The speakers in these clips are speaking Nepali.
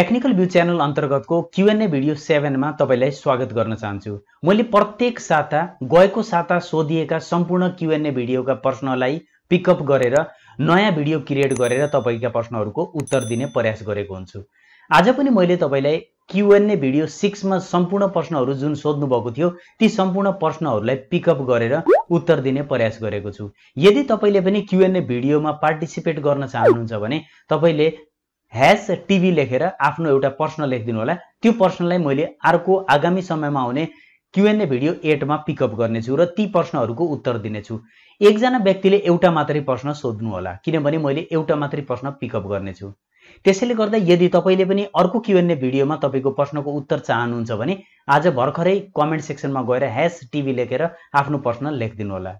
टेक्निकल भ्यू च्यानल अन्तर्गतको क्युएनए भिडियो सेभेनमा तपाईँलाई स्वागत गर्न चाहन्छु मैले प्रत्येक साता गएको साता सोधिएका सम्पूर्ण क्युएनए भिडियोका प्रश्नलाई पिकअप गरेर नयाँ भिडियो क्रिएट गरेर तपाईँका प्रश्नहरूको उत्तर दिने प्रयास गरेको हुन्छु आज पनि मैले तपाईँलाई क्युएनए भिडियो सिक्समा सम्पूर्ण प्रश्नहरू जुन सोध्नु भएको थियो ती सम्पूर्ण प्रश्नहरूलाई पिकअप गरेर उत्तर दिने प्रयास गरेको छु यदि तपाईँले पनि क्युएनए भिडियोमा पार्टिसिपेट गर्न चाहनुहुन्छ भने तपाईँले ह्यास टिभी लेखेर आफ्नो एउटा प्रश्न लेखिदिनु होला त्यो प्रश्नलाई मैले अर्को आगामी समयमा आउने क्युएनए भिडियो एटमा पिकअप गर्नेछु र ती प्रश्नहरूको उत्तर दिनेछु एकजना व्यक्तिले एउटा मात्रै प्रश्न सोध्नु होला किनभने मैले एउटा मात्रै प्रश्न पिकअप गर्नेछु त्यसैले गर्दा यदि तपाईँले पनि अर्को क्युएनए भिडियोमा तपाईँको प्रश्नको उत्तर चाहनुहुन्छ भने आज भर्खरै कमेन्ट सेक्सनमा गएर ह्यास टिभी लेखेर आफ्नो प्रश्न लेखिदिनु होला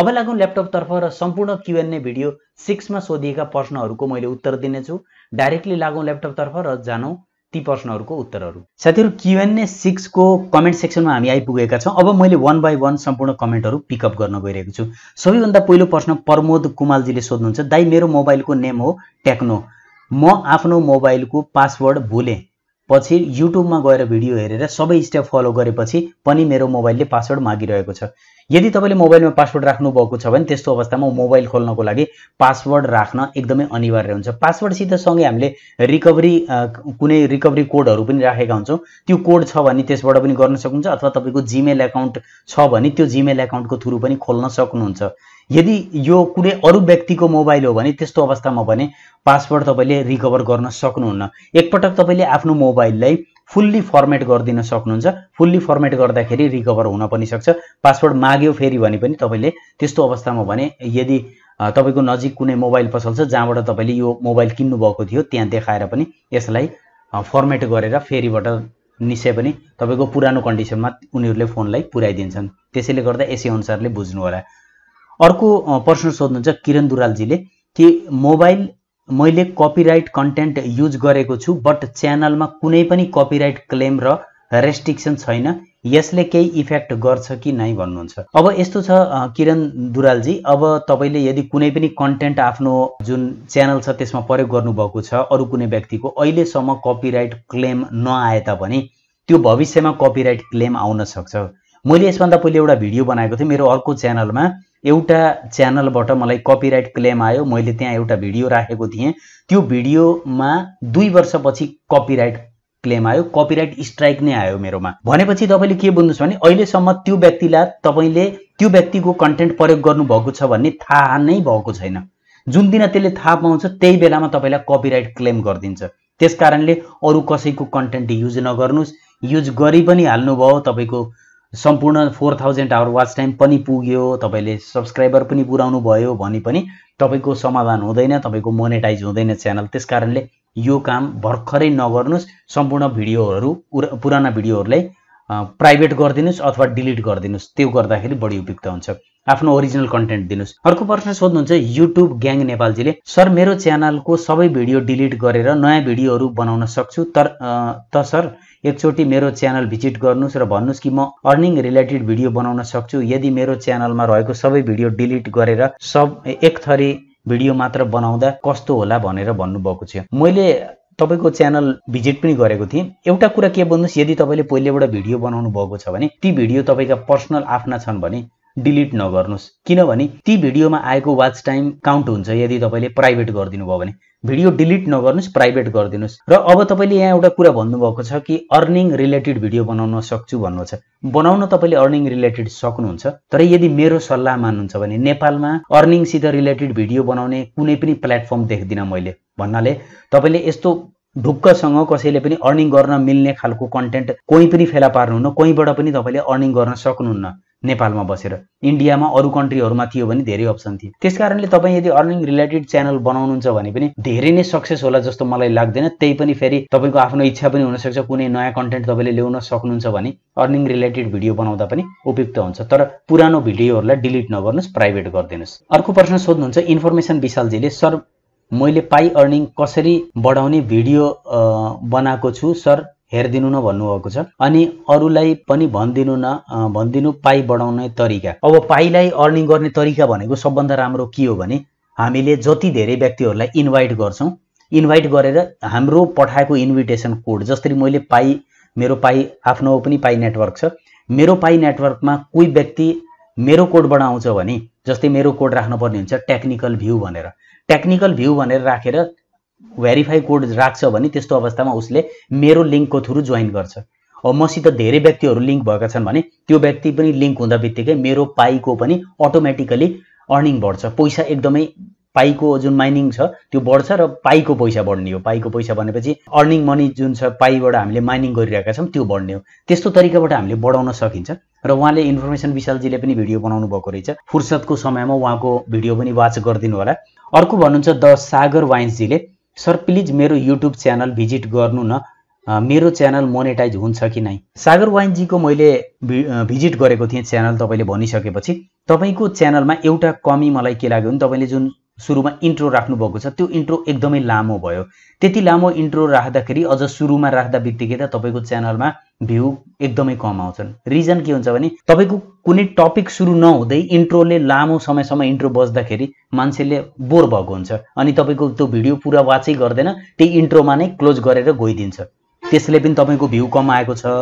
अब लागौँ ल्यापटपतर्फ र सम्पूर्ण क्युएनए भिडियो सिक्समा सोधिएका प्रश्नहरूको मैले उत्तर दिनेछु डाइरेक्टली लागौँ ल्यापटपतर्फ र जानौँ ती प्रश्नहरूको उत्तरहरू साथीहरू क्युएनए सिक्सको कमेन्ट सेक्सनमा हामी आइपुगेका छौँ अब मैले वान बाई वान सम्पूर्ण कमेन्टहरू पिकअप गर्न गइरहेको छु सबैभन्दा पहिलो प्रश्न प्रमोद कुमालजीले सोध्नुहुन्छ दाई मेरो मोबाइलको नेम हो टेक्नो म आफ्नो मोबाइलको पासवर्ड भुलेँ पछि युट्युबमा गएर भिडियो हेरेर सबै स्टेप फलो गरेपछि पनि मेरो मोबाइलले पासवर्ड मागिरहेको छ यदि तपाईँले मोबाइलमा पासवर्ड राख्नुभएको छ भने त्यस्तो अवस्थामा मोबाइल खोल्नको लागि पासवर्ड राख्न एकदमै अनिवार्य हुन्छ पासवर्डसित सँगै हामीले रिकभरी कुनै रिकभरी कोडहरू पनि राखेका हुन्छौँ त्यो कोड छ भने त्यसबाट पनि गर्न सक्नुहुन्छ अथवा तपाईँको जिमेल एकाउन्ट छ भने त्यो जिमेल एकाउन्टको थ्रु पनि खोल्न सक्नुहुन्छ यदि यो कुनै अरू व्यक्तिको मोबाइल हो भने त्यस्तो अवस्थामा भने पासवर्ड तपाईँले रिकभर गर्न सक्नुहुन्न एकपटक तपाईँले आफ्नो मोबाइललाई फुल्ली फर्मेट गरिदिन सक्नुहुन्छ फुल्ली फर्मेट गर्दाखेरि रिकभर हुन पनि सक्छ पासवर्ड माग्यो फेरि भने पनि तपाईँले त्यस्तो अवस्थामा भने यदि तपाईँको नजिक कुनै मोबाइल पसल छ जहाँबाट तपाईँले यो मोबाइल किन्नुभएको थियो त्यहाँ देखाएर पनि यसलाई फर्मेट गरेर फेरिबाट निश्चय पनि तपाईँको पुरानो कन्डिसनमा उनीहरूले फोनलाई पुऱ्याइदिन्छन् त्यसैले गर्दा यसै अनुसारले बुझ्नु होला अर्को प्रश्न सोध्नुहुन्छ किरण दुरालजीले कि मोबाइल मैले कपिराइट कन्टेन्ट युज गरेको छु बट च्यानलमा कुनै पनि कपिराइट क्लेम र रेस्ट्रिक्सन छैन यसले केही इफेक्ट गर्छ कि नै भन्नुहुन्छ अब यस्तो छ किरण दुरालजी अब तपाईँले यदि कुनै पनि कन्टेन्ट आफ्नो जुन च्यानल छ त्यसमा प्रयोग गर्नुभएको छ अरू कुनै व्यक्तिको अहिलेसम्म कपिराइट क्लेम नआए तापनि त्यो भविष्यमा कपिराइट क्लेम आउन सक्छ मैले यसभन्दा पहिले एउटा भिडियो बनाएको थिएँ मेरो अर्को च्यानलमा एउटा च्यानलबाट मलाई कपिराइट क्लेम आयो मैले त्यहाँ एउटा भिडियो राखेको थिएँ त्यो भिडियोमा दुई वर्षपछि कपिराइट क्लेम आयो कपिराइट स्ट्राइक नै आयो मेरोमा भनेपछि तपाईँले के बुझ्नुहोस् भने अहिलेसम्म त्यो व्यक्तिलाई तपाईँले त्यो व्यक्तिको कन्टेन्ट प्रयोग गर्नुभएको छ भन्ने थाहा नै भएको छैन जुन दिन त्यसले थाहा पाउँछ त्यही बेलामा तपाईँलाई कपिराइट क्लेम गरिदिन्छ त्यस कारणले अरू कसैको कन्टेन्ट युज नगर्नुहोस् युज गरि पनि हाल्नुभयो तपाईँको सम्पूर्ण four thousand hour watch time पनि पुग्यो तपाईँले सब्सक्राइबर पनि पुऱ्याउनु भयो भने पनि तपाईँको समाधान हुँदैन तपाईँको मोनेटाइज हुँदैन च्यानल त्यस कारणले यो काम भर्खरै नगर्नुहोस् सम्पूर्ण भिडियोहरू पुराना भिडियोहरूलाई प्राइभेट गरिदिनुहोस् अथवा डिलिट गरिदिनुहोस् त्यो गर्दाखेरि बढी उपयुक्त हुन्छ आफ्नो ओरिजिनल कन्टेन्ट दिनुहोस् अर्को प्रश्न सोध्नुहुन्छ युट्युब ग्याङ नेपालजीले सर मेरो च्यानलको सबै भिडियो डिलिट गरेर नयाँ भिडियोहरू बनाउन सक्छु तर त सर एकचोटि मेरो च्यानल भिजिट गर्नुहोस् र भन्नुहोस् कि म अर्निङ रिलेटेड भिडियो बनाउन सक्छु यदि मेरो च्यानलमा रहेको सबै भिडियो डिलिट गरेर सब एक थरी भिडियो मात्र बनाउँदा कस्तो होला भनेर भन्नुभएको थियो मैले तपाईँको च्यानल भिजिट पनि गरेको थिएँ एउटा कुरा के भन्नुहोस् यदि तपाईँले पहिलेबाट भिडियो बनाउनु भएको छ भने ती भिडियो तपाईँका पर्सनल आफ्ना छन् भने डिलिट नगर्नुहोस् किनभने ती भिडियोमा आएको वाच टाइम काउन्ट हुन्छ यदि तपाईँले प्राइभेट गरिदिनु भयो भने भिडियो डिलिट नगर्नुहोस् प्राइभेट गरिदिनुहोस् र अब तपाईँले यहाँ एउटा कुरा भन्नुभएको छ कि अर्निङ रिलेटेड भिडियो बनाउन सक्छु भन्नु छ बनाउन तपाईँले अर्निङ रिलेटेड सक्नुहुन्छ तर यदि मेरो सल्लाह मान्नुहुन्छ भने नेपालमा अर्निङसित रिलेटेड भिडियो बनाउने कुनै पनि प्लेटफर्म देख्दिनँ मैले भन्नाले तपाईँले यस्तो ढुक्कसँग कसैले पनि अर्निङ गर्न मिल्ने खालको कन्टेन्ट कोही पनि फेला पार्नुहुन्न कोहीबाट पनि तपाईँले अर्निङ गर्न सक्नुहुन्न नेपालमा बसेर इन्डियामा अरू कन्ट्रीहरूमा थियो भने धेरै अप्सन थियो त्यस कारणले तपाईँ यदि अर्निङ रिलेटेड च्यानल बनाउनुहुन्छ भने पनि धेरै नै सक्सेस होला जस्तो मलाई लाग्दैन त्यही पनि फेरि तपाईँको आफ्नो इच्छा पनि हुनसक्छ कुनै नयाँ कन्टेन्ट तपाईँले ल्याउन सक्नुहुन्छ भने अर्निङ रिलेटेड भिडियो बनाउँदा पनि उपयुक्त हुन्छ तर पुरानो भिडियोहरूलाई डिलिट नगर्नुहोस् प्राइभेट गरिदिनुहोस् अर्को प्रश्न सोध्नुहुन्छ इन्फर्मेसन विशालजीले सर मैले पाइ अर्निङ कसरी बढाउने भिडियो बनाएको छु सर हेरिदिनु न भन्नुभएको छ अनि अरूलाई पनि भनिदिनु न भनिदिनु पाइ बढाउने तरिका अब पाइलाई अर्निङ गर्ने तरिका भनेको सबभन्दा राम्रो के हो भने हामीले जति धेरै व्यक्तिहरूलाई इन्भाइट गर्छौँ इन्भाइट गरेर हाम्रो पठाएको इन्भिटेसन कोड जसरी मैले पाइ मेरो पाइ आफ्नो पनि पाइ नेटवर्क छ मेरो पाइ नेटवर्कमा कोही व्यक्ति मेरो कोडबाट आउँछ भने जस्तै मेरो कोड राख्नुपर्ने हुन्छ टेक्निकल भ्यू भनेर टेक्निकल भ्यू भनेर राखेर भेरिफाई कोड राख्छ भने त्यस्तो अवस्थामा उसले मेरो लिङ्कको थ्रु जोइन गर्छ अब मसित धेरै व्यक्तिहरू लिङ्क भएका छन् भने त्यो व्यक्ति पनि लिङ्क हुँदा बित्तिकै मेरो पाइको पनि अटोमेटिकली अर्निङ बढ्छ पैसा एकदमै पाइको जुन माइनिङ छ त्यो बढ्छ र पाइको पैसा बढ्ने हो पाइको पैसा भनेपछि अर्निङ मनी जुन छ पाइबाट हामीले माइनिङ गरिरहेका छौँ त्यो बढ्ने हो त्यस्तो तरिकाबाट हामीले बढाउन सकिन्छ र उहाँले इन्फर्मेसन विशालजीले पनि भिडियो बनाउनु भएको रहेछ फुर्सदको समयमा उहाँको भिडियो पनि वाच गरिदिनु होला अर्को भन्नुहुन्छ द सागर वाइन्सजीले सर प्लिज मेरो युट्युब च्यानल भिजिट गर्नु न मेरो च्यानल मोनेटाइज हुन्छ कि नै सागर वाइनजीको मैले भिजिट गरेको थिएँ च्यानल तपाईँले भनिसकेपछि तपाईँको च्यानलमा एउटा कमी मलाई के लाग्यो भने तपाईँले जुन सुरुमा इन्ट्रो राख्नुभएको छ त्यो इन्ट्रो एकदमै लामो भयो त्यति लामो इन्ट्रो राख्दाखेरि अझ सुरुमा राख्दा बित्तिकै त तपाईँको च्यानलमा भ्यू एकदमै कम आउँछन् रिजन के हुन्छ भने तपाईँको कुनै टपिक सुरु नहुँदै इन्ट्रोले लामो समयसम्म इन्ट्रो बस्दाखेरि मान्छेले बोर भएको हुन्छ अनि तपाईँको त्यो भिडियो पुरा वाचै गर्दैन त्यही इन्ट्रोमा नै क्लोज गरेर गइदिन्छ त्यसले पनि तपाईँको भ्यू कम आएको छ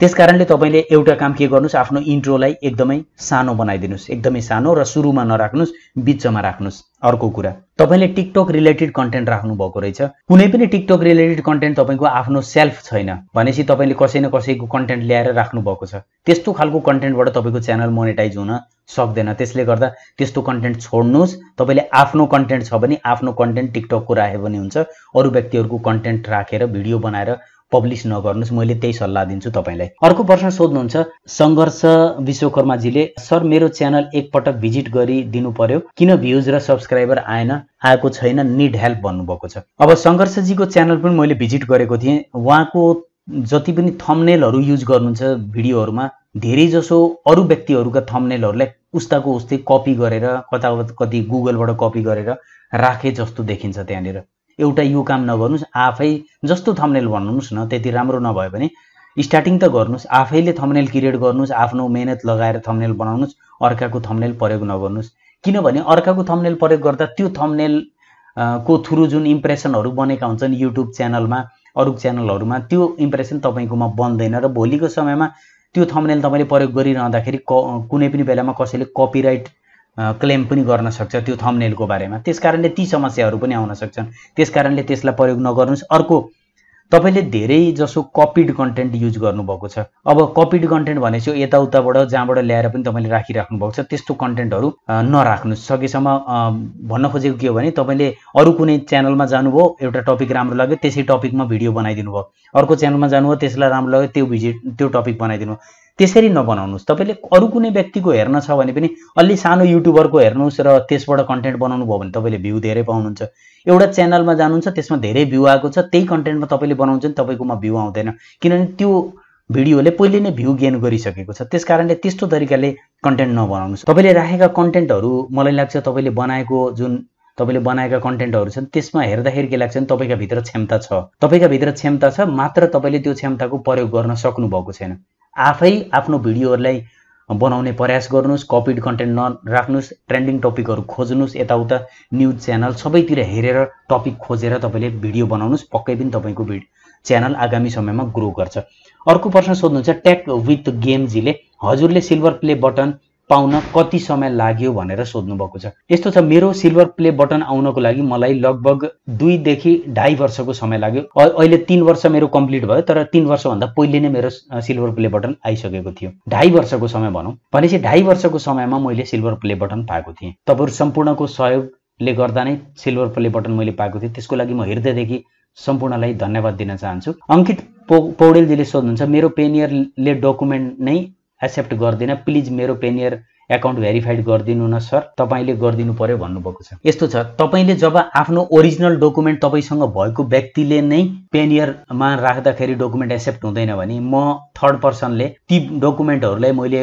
त्यस कारणले तपाईँले एउटा काम के गर्नुहोस् आफ्नो इन्ट्रोलाई एकदमै सानो बनाइदिनुहोस् एकदमै सानो र सुरुमा नराख्नुहोस् बिचमा राख्नुहोस् अर्को कुरा तपाईँले टिकटक रिलेटेड कन्टेन्ट राख्नुभएको रहेछ कुनै पनि टिकटक रिलेटेड कन्टेन्ट तपाईँको आफ्नो सेल्फ छैन भनेपछि तपाईँले कसै न कसैको कन्टेन्ट ल्याएर राख्नुभएको छ त्यस्तो खालको कन्टेन्टबाट तपाईँको च्यानल मोनिटाइज हुन सक्दैन त्यसले गर्दा त्यस्तो कन्टेन्ट छोड्नुहोस् तपाईँले आफ्नो कन्टेन्ट छ भने आफ्नो कन्टेन्ट टिकटकको राख्यो भने हुन्छ अरू व्यक्तिहरूको कन्टेन्ट राखेर भिडियो बनाएर पब्लिस नगर्नुहोस् मैले त्यही सल्लाह दिन्छु तपाईँलाई अर्को प्रश्न सोध्नुहुन्छ सङ्घर्ष विश्वकर्माजीले सर मेरो च्यानल एकपटक भिजिट गरिदिनु पर्यो किन भ्युज र सब्सक्राइबर आएन आएको छैन निड हेल्प भन्नुभएको छ अब सङ्घर्षजीको च्यानल पनि मैले भिजिट गरेको थिएँ उहाँको जति पनि थम्नेलहरू युज गर्नुहुन्छ भिडियोहरूमा धेरैजसो अरू व्यक्तिहरूका थम्नेलहरूलाई उस्ताको उस्तै कपी गरेर कता कति गुगलबाट कपी गरेर राखे जस्तो देखिन्छ त्यहाँनिर एउटा यो काम नगर्नुहोस् आफै जस्तो थम्नेल भन्नुहोस् न त्यति राम्रो नभए पनि स्टार्टिङ त गर्नुहोस् आफैले थम्नेल क्रिएट गर्नुहोस् आफ्नो मेहनत लगाएर थम्नेल बनाउनुहोस् अर्काको थम्नेल प्रयोग नगर्नुहोस् किनभने अर्काको थम्नेल प्रयोग गर्दा त्यो थम्नेल को थ्रु जुन इम्प्रेसनहरू बनेका हुन्छन् युट्युब च्यानलमा अरू च्यानलहरूमा त्यो इम्प्रेसन तपाईँकोमा बन्दैन र भोलिको समयमा त्यो थम्नेल तपाईँले प्रयोग गरिरहँदाखेरि क कुनै पनि बेलामा कसैले कपिराइट क्लेम पनि गर्न सक्छ त्यो थम्नेलको बारेमा त्यस कारणले ती समस्याहरू पनि आउन सक्छन् त्यस कारणले त्यसलाई प्रयोग नगर्नुहोस् अर्को तपाईँले धेरै जसो कपिड कन्टेन्ट युज गर्नुभएको छ अब कपिड कन्टेन्ट भनेपछि यताउताबाट जहाँबाट ल्याएर पनि तपाईँले राखिराख्नु भएको छ त्यस्तो कन्टेन्टहरू नराख्नुहोस् सकेसम्म भन्न खोजेको के हो भने तपाईँले अरू कुनै च्यानलमा जानुभयो एउटा टपिक राम्रो लाग्यो त्यसै टपिकमा भिडियो बनाइदिनु भयो अर्को च्यानलमा जानुभयो त्यसलाई राम्रो लाग्यो त्यो भिजिट त्यो टपिक बनाइदिनु भयो त्यसरी नबनाउनुहोस् तपाईँले अरू कुनै व्यक्तिको हेर्न छ भने पनि अलि सानो युट्युबरको हेर्नुहोस् र त्यसबाट कन्टेन्ट बनाउनु भयो भने तपाईँले भ्यू धेरै पाउनुहुन्छ एउटा च्यानलमा जानुहुन्छ त्यसमा धेरै भ्यू आएको छ त्यही कन्टेन्टमा तपाईँले बनाउँछ भने तपाईँकोमा भ्यू आउँदैन किनभने त्यो भिडियोले पहिले नै भ्यू गेन गरिसकेको छ त्यस कारणले त्यस्तो तरिकाले कन्टेन्ट नबनाउनुहोस् तपाईँले राखेका कन्टेन्टहरू मलाई लाग्छ तपाईँले बनाएको जुन तपाईँले बनाएका कन्टेन्टहरू छन् त्यसमा हेर्दाखेरि के लाग्छ भने तपाईँका भित्र क्षमता छ तपाईँका भित्र क्षमता छ मात्र तपाईँले त्यो क्षमताको प्रयोग गर्न सक्नुभएको छैन आफै आफ्नो भिडियोहरूलाई बनाउने प्रयास गर्नुहोस् कपिड कन्टेन्ट नराख्नुहोस् ट्रेन्डिङ टपिकहरू खोज्नुहोस् यताउता न्युज च्यानल सबैतिर हेरेर टपिक खोजेर तपाईँले भिडियो बनाउनुहोस् पक्कै पनि तपाईँको भिड च्यानल आगामी समयमा ग्रो गर्छ अर्को प्रश्न सोध्नुहुन्छ ट्याक विथ गेमजीले हजुरले सिल्भर प्ले बटन पाउन कति समय लाग्यो भनेर सोध्नु भएको छ यस्तो छ मेरो सिल्भर प्ले बटन आउनको लागि मलाई लगभग दुईदेखि ढाई वर्षको समय लाग्यो अहिले तिन वर्ष मेरो कम्प्लिट भयो तर तिन वर्षभन्दा पहिले नै मेरो सिल्भर प्ले बटन आइसकेको थियो ढाई वर्षको समय भनौँ भनेपछि ढाई वर्षको समयमा मैले सिल्भर प्ले बटन पाएको थिएँ तपाईँहरू सम्पूर्णको सहयोगले गर्दा नै सिल्भर प्ले बटन मैले पाएको थिएँ त्यसको लागि म हृदयदेखि सम्पूर्णलाई धन्यवाद दिन चाहन्छु अङ्कित पौ पौडेलजीले सोध्नुहुन्छ मेरो पेनियरले डकुमेन्ट नै एक्सेप्ट गर्दिनँ प्लिज मेरो पेनियर एकाउन्ट भेरिफाइड गरिदिनु न सर तपाईँले गरिदिनु पऱ्यो भन्नुभएको छ यस्तो छ तपाईँले जब आफ्नो ओरिजिनल डकुमेन्ट तपाईँसँग भएको व्यक्तिले नै पेनियरमा राख्दाखेरि डकुमेन्ट एक्सेप्ट हुँदैन भने म थर्ड पर्सनले ती डकुमेन्टहरूलाई मैले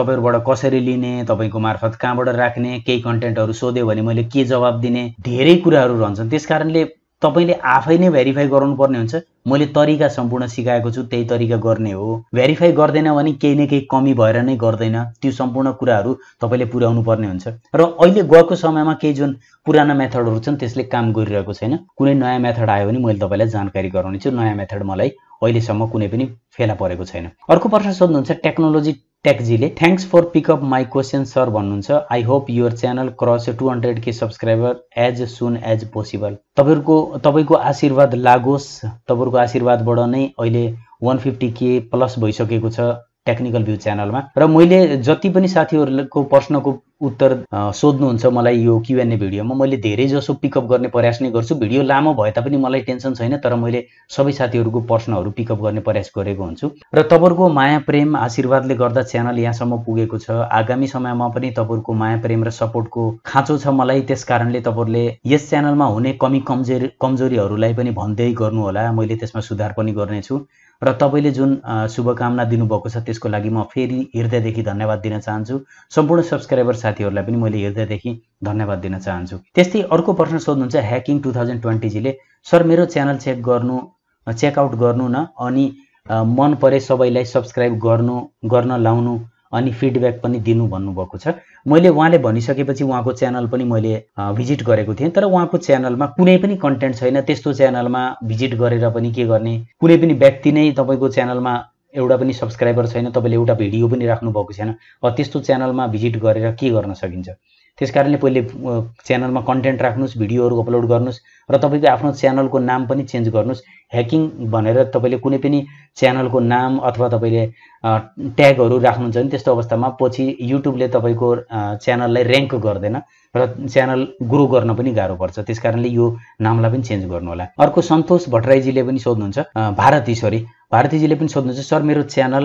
तपाईँहरूबाट कसरी लिने तपाईँको मार्फत कहाँबाट राख्ने केही कन्टेन्टहरू सोध्यो भने मैले के जवाब दिने धेरै कुराहरू रहन्छन् त्यस कारणले तपाईँले आफै नै भेरिफाई गराउनुपर्ने हुन्छ मैले तरिका सम्पूर्ण सिकाएको छु त्यही तरिका गर्ने हो भेरिफाई गर्दैन भने केही न केही कमी भएर नै गर्दैन त्यो सम्पूर्ण कुराहरू तपाईँले पुर्याउनु पर्ने हुन्छ र अहिले गएको समयमा केही जुन पुराना मेथडहरू छन् त्यसले काम गरिरहेको छैन कुनै नयाँ मेथड आयो भने मैले तपाईँलाई जानकारी गराउने छु नयाँ मेथड मलाई अहिलेसम्म कुनै पनि फेला परेको छैन अर्को प्रश्न सोध्नुहुन्छ टेक्नोलोजी ट्याक्जीले thanks for pick up my question sir भन्नुहुन्छ I hope your channel cross two hundred K subscriber as soon as possible तपाईँहरूको तपाईँको आशीर्वाद लागोस् तपाईँहरूको आशीर्वादबाट नै अहिले वान फिफ्टी के प्लस भइसकेको छ टेक्निकल भ्यू च्यानलमा र मैले जति पनि साथीहरूको प्रश्नको उत्तर सोध्नुहुन्छ मलाई यो क्युएनए भिडियोमा मैले धेरै जसो पिकअप गर्ने प्रयास नै गर्छु भिडियो लामो भए तापनि मलाई टेन्सन छैन तर मैले सबै साथीहरूको प्रश्नहरू पिकअप गर्ने प्रयास गरेको हुन्छु र तपाईँहरूको माया प्रेम आशीर्वादले गर्दा च्यानल यहाँसम्म पुगेको छ आगामी समयमा पनि तपाईँहरूको माया प्रेम र सपोर्टको खाँचो छ मलाई त्यस कारणले तपाईँहरूले यस च्यानलमा हुने कमी कमजोरी कमजोरीहरूलाई पनि भन्दै गर्नुहोला मैले त्यसमा सुधार पनि गर्नेछु र तपाईँले जुन शुभकामना दिनुभएको छ त्यसको लागि म फेरि हृदयदेखि धन्यवाद दिन चाहन्छु सम्पूर्ण सब्सक्राइबर्स साथीहरूलाई पनि मैले हृदयदेखि धन्यवाद दिन चाहन्छु त्यस्तै अर्को प्रश्न सोध्नुहुन्छ ह्याकिङ टु थाउजन्ड ट्वेन्टीजीले सर मेरो च्यानल चेक गर्नु चेकआउट गर्नु न अनि मन परे सबैलाई सब्सक्राइब गर्नु गर्न लाउनु अनि फिडब्याक पनि दिनु भन्नुभएको छ मैले उहाँले भनिसकेपछि उहाँको च्यानल पनि मैले भिजिट गरेको थिएँ तर उहाँको च्यानलमा कुनै पनि कन्टेन्ट छैन त्यस्तो च्यानलमा भिजिट गरेर पनि के गर्ने कुनै पनि व्यक्ति नै तपाईँको च्यानलमा एउटा पनि सब्सक्राइबर छैन तपाईँले एउटा भिडियो पनि राख्नुभएको छैन अब त्यस्तो च्यानलमा भिजिट गरेर के गर्न सकिन्छ त्यस कारणले पहिले च्यानलमा कन्टेन्ट राख्नुहोस् भिडियोहरू अपलोड गर्नुहोस् र तपाईँको आफ्नो च्यानलको नाम पनि चेन्ज गर्नुहोस् ह्याकिङ भनेर तपाईँले कुनै पनि च्यानलको नाम अथवा तपाईँले ट्यागहरू राख्नुहुन्छ भने त्यस्तो अवस्थामा पछि युट्युबले तपाईँको च्यानललाई ऱ्याङ्क गर्दैन र च्यानल ग्रो गर्न पनि गाह्रो पर्छ त्यस कारणले यो नामलाई पनि चेन्ज गर्नुहोला अर्को सन्तोष भट्टराईजीले पनि सोध्नुहुन्छ भारत ईश्वरी भारतीजीले पनि सोध्नुहुन्छ सर मेरो च्यानल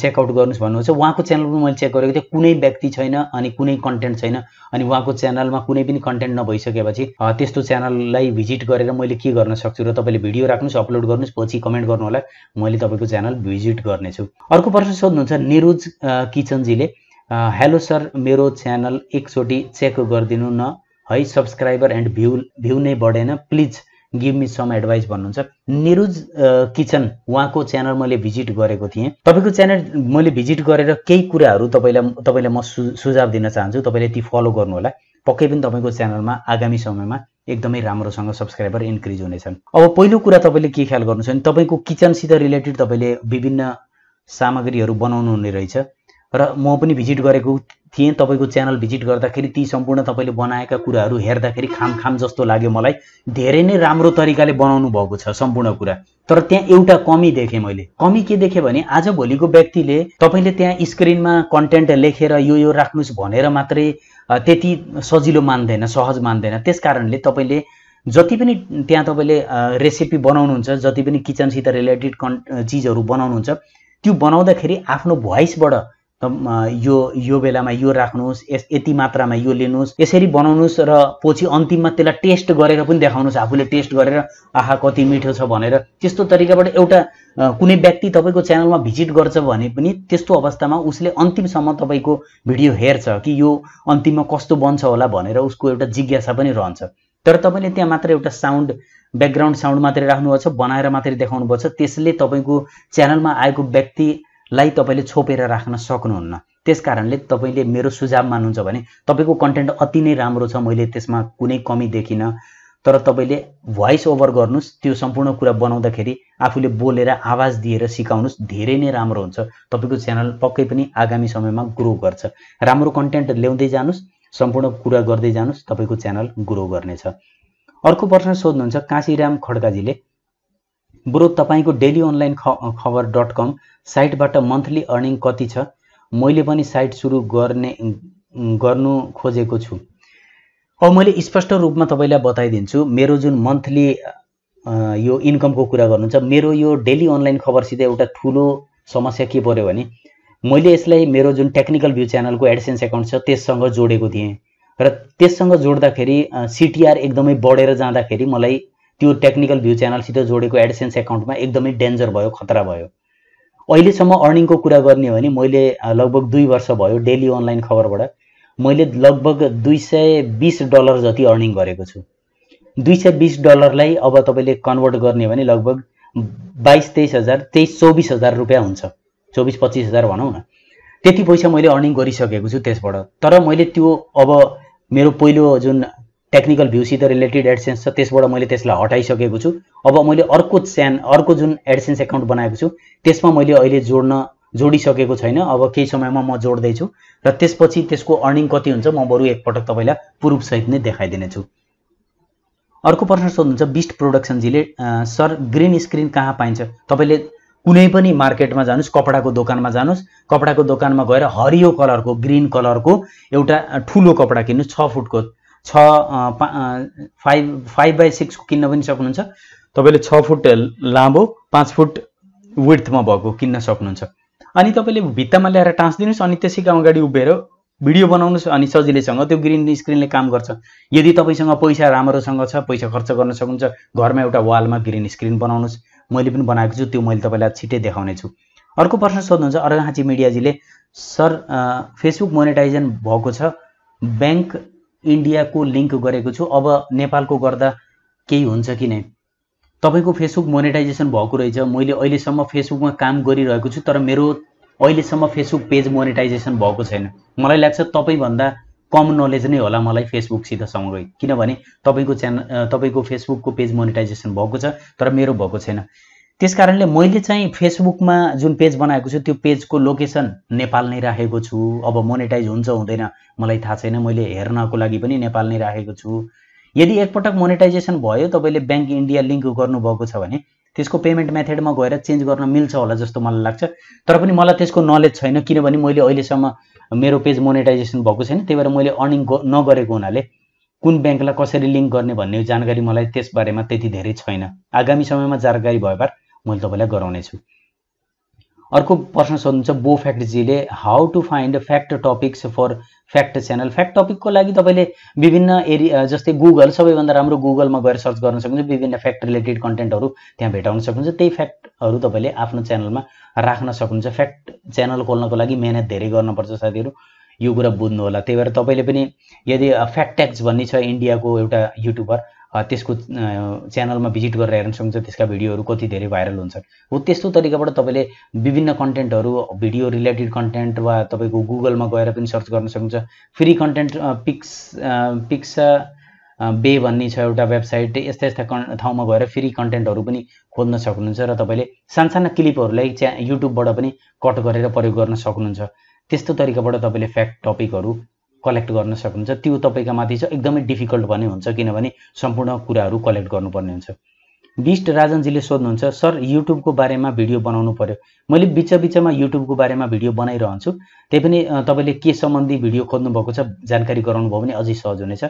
चेकआउट गर्नुहोस् भन्नुहुन्छ उहाँको च्यानल पनि मैले चेक गरेको थिएँ कुनै व्यक्ति छैन अनि कुनै कन्टेन्ट छैन अनि उहाँको च्यानलमा कुनै पनि कन्टेन्ट नभइसकेपछि त्यस्तो च्यानललाई भिजिट गरेर मैले के गर्न सक्छु र तपाईँले भिडियो राख्नुहोस् अपलोड गर्नुहोस् पछि कमेन्ट गर्नु गर्नुहोला मैले तपाईँको च्यानल भिजिट गर्नेछु अर्को प्रश्न सोध्नुहुन्छ निरुज किचनजीले हेलो सर मेरो च्यानल एकचोटि चेक गरिदिनु न है सब्सक्राइबर एन्ड भ्यू भ्यू नै बढेन please give me some advice भन्नुहुन्छ निरुज किचन उहाँको च्यानल मैले भिजिट गरेको थिएँ तपाईँको च्यानल मैले भिजिट गरेर केही कुराहरू तपाईँलाई तपाईँलाई म सुझाव दिन चाहन्छु तपाईँले ती फलो गर्नुहोला पक्कै पनि तपाईँको च्यानलमा आगामी समयमा एकदमै राम्रोसँग सब्सक्राइबर इन्क्रिज हुनेछन् अब पहिलो कुरा तपाईँले के ख्याल गर्नुहुन्छ भने तपाईँको किचनसित रिलेटेड तपाईँले विभिन्न सामग्रीहरू बनाउनु हुने रहेछ र म पनि भिजिट गरेको थिएँ तपाईँको च्यानल भिजिट गर्दाखेरि ती सम्पूर्ण तपाईँले बनाएका कुराहरू हेर्दाखेरि खाम खाम जस्तो लाग्यो मलाई धेरै नै राम्रो तरिकाले बनाउनु भएको छ सम्पूर्ण कुरा तर त्यहाँ एउटा कमी देखेँ मैले कमी के देखेँ भने आजभोलिको व्यक्तिले तपाईँले त्यहाँ स्क्रिनमा कन्टेन्ट लेखेर यो यो राख्नुहोस् भनेर मात्रै त्यति सजिलो मान्दैन सहज मान्दैन त्यस कारणले तपाईँले जति पनि त्यहाँ तपाईँले रेसिपी बनाउनुहुन्छ जति पनि किचनसित रिलेटेड कन् चिजहरू बनाउनुहुन्छ त्यो बनाउँदाखेरि आफ्नो भोइसबाट यो यो बेलामा यो राख्नुहोस् यस यति मात्रामा यो लिनुहोस् यसरी बनाउनुहोस् र पछि अन्तिममा त्यसलाई टेस्ट गरेर पनि देखाउनुहोस् आफूले टेस्ट गरेर आहा कति मिठो छ भनेर त्यस्तो तरिकाबाट एउटा कुनै व्यक्ति तपाईँको च्यानलमा भिजिट गर्छ भने पनि त्यस्तो अवस्थामा उसले अन्तिमसम्म तपाईँको भिडियो हेर्छ कि यो अन्तिममा कस्तो बन्छ होला भनेर उसको एउटा जिज्ञासा पनि रहन्छ तर तपाईँले त्यहाँ मात्र एउटा साउन्ड ब्याकग्राउन्ड साउन्ड मात्रै राख्नुपर्छ बनाएर मात्रै देखाउनुपर्छ त्यसले तपाईँको च्यानलमा आएको व्यक्ति लाई तपाईँले छोपेर राख्न सक्नुहुन्न त्यस कारणले तपाईँले मेरो सुझाव मान्नुहुन्छ भने तपाईँको कन्टेन्ट अति नै राम्रो छ मैले त्यसमा कुनै कमी देखिनँ तर तपाईँले भोइस ओभर गर्नुहोस् त्यो सम्पूर्ण कुरा बनाउँदाखेरि आफूले बोलेर आवाज दिएर सिकाउनुहोस् धेरै नै राम्रो हुन्छ तपाईँको च्यानल पक्कै पनि आगामी समयमा ग्रो गर्छ राम्रो कन्टेन्ट ल्याउँदै जानुहोस् सम्पूर्ण कुरा गर्दै जानुहोस् तपाईँको च्यानल ग्रो गर्नेछ अर्को प्रश्न सोध्नुहुन्छ काशीराम खड्काजीले बरु तपाईँको डेली अनलाइन ख खबर डट कम साइटबाट मन्थली अर्निङ कति छ मैले पनि साइट सुरु गर्ने गर्नु खोजेको छु अब मैले स्पष्ट रूपमा तपाईँलाई बताइदिन्छु मेरो जुन मन्थली यो इन्कमको कुरा गर्नुहुन्छ मेरो यो डेली अनलाइन खबरसित एउटा ठुलो समस्या के पऱ्यो भने मैले यसलाई मेरो जुन टेक्निकल भ्यू च्यानलको एडिसेन्स एकाउन्ट छ त्यससँग जोडेको थिएँ र त्यससँग जोड्दाखेरि सिटिआर एकदमै बढेर जाँदाखेरि मलाई त्यो टेक्निकल भ्यू च्यानलसित जोडेको एडसेन्स एकाउन्टमा एकदमै डेन्जर भयो खतरा भयो अहिलेसम्म अर्निङको कुरा गर्ने हो भने मैले लगभग दुई वर्ष भयो डेली अनलाइन खबरबाट मैले लगभग दुई सय बिस डलर जति अर्निङ गरेको छु दुई सय बिस डलरलाई अब तपाईँले कन्भर्ट गर्ने भने लगभग बाइस तेइस हजार तेइस चौबिस हजार रुपियाँ हुन्छ चौबिस पच्चिस हजार भनौँ न त्यति पैसा मैले अर्निङ गरिसकेको छु त्यसबाट तर मैले त्यो अब मेरो पहिलो जुन टेक्निकल भ्यूसित रिलेटेड एडसेन्स छ त्यसबाट मैले त्यसलाई हटाइसकेको छु अब मैले अर्को च्यान अर्को जुन एडसेन्स एकाउन्ट बनाएको छु त्यसमा मैले अहिले जोड्न जोडिसकेको छैन अब केही समयमा म जोड्दैछु र त्यसपछि त्यसको अर्निङ कति हुन्छ म बरु एकपटक तपाईँलाई प्रुफसहित नै देखाइदिनेछु अर्को प्रश्न सोध्नुहुन्छ बिस्ट प्रोडक्सनजीले सर ग्रिन स्क्रिन कहाँ पाइन्छ तपाईँले कुनै पनि मार्केटमा जानुहोस् कपडाको दोकानमा जानुहोस् कपडाको दोकानमा गएर हरियो कलरको ग्रिन कलरको एउटा ठुलो कपडा किन्नुहोस् छ फुटको छ फाइभ फाइभ बाई सिक्सको किन्न पनि सक्नुहुन्छ तपाईँले छ फुट लामो पाँच फुट विथमा भएको किन्न सक्नुहुन्छ अनि तपाईँले भित्तामा ल्याएर टाँसिदिनुहोस् अनि त्यसैको अगाडि उभिएर भिडियो बनाउनुहोस् अनि सजिलैसँग त्यो ग्रिन स्क्रिनले काम गर्छ यदि तपाईँसँग पैसा राम्रोसँग छ पैसा खर्च गर्न सक्नुहुन्छ घरमा एउटा वालमा ग्रिन स्क्रिन बनाउनुहोस् मैले पनि बनाएको छु त्यो मैले तपाईँलाई छिट्टै छु अर्को प्रश्न सोध्नुहुन्छ अर्घाँची मिडियाजीले सर फेसबुक मोनिटाइजेसन भएको छ ब्याङ्क इन्डियाको लिङ्क गरेको छु अब नेपालको गर्दा केही हुन्छ कि नै तपाईँको फेसबुक मोनिटाइजेसन भएको रहेछ मैले अहिलेसम्म फेसबुकमा काम गरिरहेको छु तर मेरो अहिलेसम्म फेसबुक पेज मोनिटाइजेसन भएको छैन मलाई लाग्छ तपाईँभन्दा कम नलेज नै होला मलाई फेसबुकसित सँगै किनभने तपाईँको च्यानल तपाईँको फेसबुकको पेज मोनिटाइजेसन भएको छ तर मेरो भएको छैन त्यस कारणले मैले चाहिँ फेसबुकमा जुन पेज बनाएको छु त्यो पेजको लोकेसन नेपाल नै राखेको छु अब मोनिटाइज हुन्छ हुँदैन मलाई थाहा छैन मैले हेर्नको लागि पनि नेपाल नै राखेको छु यदि एकपटक मोनिटाइजेसन भयो तपाईँले ब्याङ्क इन्डिया लिङ्क गर्नुभएको छ भने त्यसको पेमेन्ट मेथडमा गएर चेन्ज गर्न मिल्छ होला जस्तो मलाई लाग्छ तर पनि मलाई त्यसको नलेज छैन किनभने मैले अहिलेसम्म मेरो पेज मोनिटाइजेसन भएको छैन त्यही भएर मैले अर्निङ नगरेको हुनाले कुन ब्याङ्कलाई कसरी लिङ्क गर्ने भन्ने जानकारी मलाई त्यसबारेमा त्यति धेरै छैन आगामी समयमा जानकारी भए बार मैले तपाईँलाई गराउनेछु अर्को प्रश्न सोध्नुहुन्छ बो फ्याक्टजीले how to find fact topics for fact channel fact टपिकको लागि तपाईँले विभिन्न एरिया जस्तै गुगल सबैभन्दा राम्रो गुगलमा गएर सर्च गर्न सक्नुहुन्छ विभिन्न फ्याक्ट रिलेटेड कन्टेन्टहरू त्यहाँ भेटाउन सक्नुहुन्छ त्यही फ्याक्टहरू तपाईँले आफ्नो च्यानलमा राख्न सक्नुहुन्छ फ्याक्ट च्यानल खोल्नको लागि मेहनत धेरै गर्नुपर्छ साथीहरू यो कुरा बुझ्नु होला त्यही भएर तपाईँले पनि यदि फ्याक्ट्याक्स भन्ने छ इन्डियाको एउटा युट्युबर त्यसको च्यानलमा भिजिट गरेर हेर्न सक्नुहुन्छ त्यसका भिडियोहरू कति धेरै भाइरल हुन्छन् हो त्यस्तो तरिकाबाट तपाईँले विभिन्न कन्टेन्टहरू भिडियो रिलेटेड कन्टेन्ट वा तपाईँको गुगलमा गएर पनि सर्च गर्न सक्नुहुन्छ फ्री कन्टेन्ट पिक्स पिक्स बे भन्ने छ एउटा वेबसाइट यस्ता यस्ता कन् ठाउँमा गएर फ्री कन्टेन्टहरू पनि खोज्न सक्नुहुन्छ र तपाईँले सानसाना क्लिपहरूलाई च्या युट्युबबाट पनि कट गरेर प्रयोग गर्न सक्नुहुन्छ त्यस्तो तरिकाबाट तपाईँले फ्याक्ट टपिकहरू कलेक्ट गर्न सक्नुहुन्छ त्यो तपाईँका माथि चाहिँ एकदमै डिफिकल्ट भने हुन्छ किनभने सम्पूर्ण कुराहरू कलेक्ट गर्नुपर्ने हुन्छ बिस्ट राजनजीले सोध्नुहुन्छ सर युट्युबको बारेमा भिडियो बनाउनु पऱ्यो मैले बिच बिचमा युट्युबको बारेमा भिडियो बनाइरहन्छु त्यही पनि तपाईँले के सम्बन्धी भिडियो खोज्नुभएको छ जानकारी गराउनु भयो भने अझै सहज हुनेछ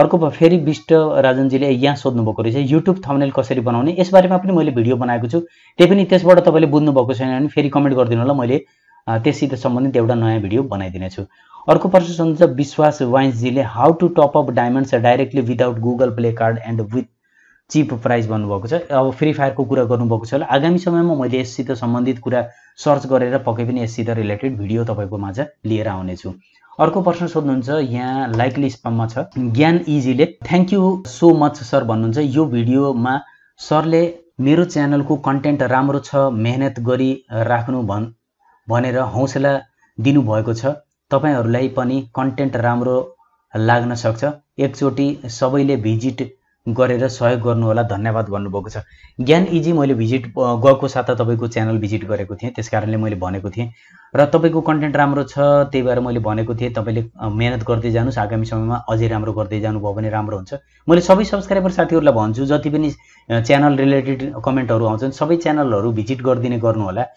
अर्को फेरि विष्ट राजनजीले यहाँ सोध्नुभएको रहेछ युट्युब थम्नेल कसरी बनाउने यसबारेमा पनि मैले भिडियो बनाएको छु त्यही पनि त्यसबाट तपाईँले बुझ्नुभएको छैन भने फेरि कमेन्ट गरिदिनु होला मैले त्यससित सम्बन्धित एउटा नयाँ भिडियो बनाइदिनेछु अर्को प्रश्न सोध्नुहुन्छ विश्वास वाइन्सजीले how to top up diamonds directly without Google play card and with cheap price भन्नुभएको छ अब फ्री फायरको कुरा गर्नुभएको छ होला आगामी समयमा मैले यससित सम्बन्धित कुरा सर्च गरेर पक्कै पनि यससित रिलेटेड भिडियो तपाईँको माझ लिएर आउनेछु अर्को प्रश्न सोध्नुहुन्छ यहाँ लाइकली स्पममा छ ज्ञान इजीले thank you so much sir भन्नुहुन्छ यो भिडियोमा सरले मेरो च्यानलको कन्टेन्ट राम्रो छ मेहनत गरी राख्नु भन् भनेर हौसला दिनुभएको छ तपाईँहरूलाई पनि कन्टेन्ट राम्रो लाग्न सक्छ एकचोटि सबैले भिजिट गरेर सहयोग गर्नुहोला धन्यवाद भन्नुभएको छ ज्ञान इजी मैले भिजिट गएको साथ तपाईँको च्यानल भिजिट गरेको थिएँ त्यस कारणले मैले भनेको थिएँ र तपाईँको कन्टेन्ट राम्रो छ त्यही भएर मैले भनेको थिएँ तपाईँले मेहनत गर्दै जानुहोस् आगामी समयमा अझै राम्रो गर्दै जानुभयो भने राम्रो हुन्छ मैले सबै सब्सक्राइबर साथीहरूलाई भन्छु जति पनि च्यानल रिलेटेड कमेन्टहरू आउँछन् सबै च्यानलहरू भिजिट गरिदिने गर्नुहोला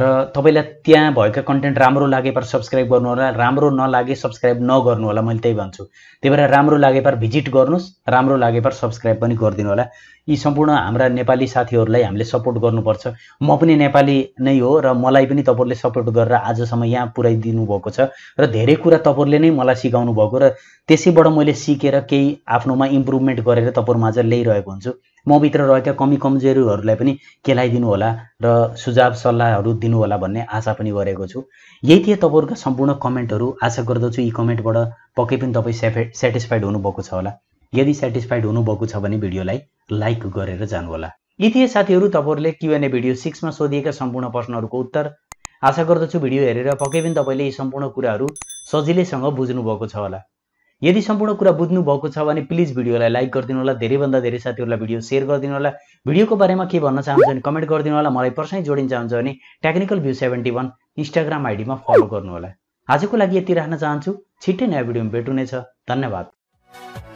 र तपाईँलाई त्यहाँ भएका कन्टेन्ट राम्रो लागे सब्सक्राइब गर्नु होला राम्रो नलागे सब्सक्राइब नगर्नु होला मैले त्यही भन्छु त्यही भएर राम्रो लागे भिजिट गर्नुहोस् राम्रो लागे सब्सक्राइब पनि गरिदिनु होला यी सम्पूर्ण हाम्रा नेपाली साथीहरूलाई हामीले सपोर्ट गर्नुपर्छ म पनि नेपाली नै हो र मलाई पनि तपाईँहरूले सपोर्ट गरेर आजसम्म यहाँ पुऱ्याइदिनु भएको छ र धेरै कुरा तपाईँहरूले नै मलाई सिकाउनु भएको र त्यसैबाट मैले सिकेर केही आफ्नोमा इम्प्रुभमेन्ट गरेर तपाईँहरू माझ ल्याइरहेको हुन्छु मभित्र रहेका कमी कमजोरीहरूलाई पनि केलाइदिनु होला र सुझाव सल्लाहहरू दिनुहोला भन्ने आशा पनि गरेको छु यही थिए तपाईँहरूका सम्पूर्ण कमेन्टहरू आशा गर्दछु यी कमेन्टबाट पक्कै पनि तपाईँ सेफे सेटिस्फाइड हुनुभएको छ होला यदि सेटिस्फाइड हुनुभएको छ भने भिडियोलाई लाइक गरेर जानुहोला यी थिए साथीहरू तपाईँहरूले क्युएनए भिडियो सिक्समा सोधिएका सम्पूर्ण प्रश्नहरूको उत्तर आशा गर्दछु भिडियो हेरेर पक्कै पनि तपाईँले यी सम्पूर्ण कुराहरू सजिलैसँग बुझ्नुभएको छ होला यदि सम्पूर्ण कुरा बुझ्नु भएको छ भने प्लिज भिडियोलाई लाइक गरिदिनु होला धेरैभन्दा धेरै साथीहरूलाई भिडियो सेयर गरिदिनु होला भिडियोको बारेमा के भन्न चाहन्छ भने कमेन्ट गरिदिनु होला मलाई प्रश्नै जोडिन चाहन्छ भने technical view seventy one Instagram आइडीमा फलो गर्नु होला आजको लागि यति राख्न चाहन्छु छिट्टै नयाँ भिडियोमा भेट हुनेछ धन्यवाद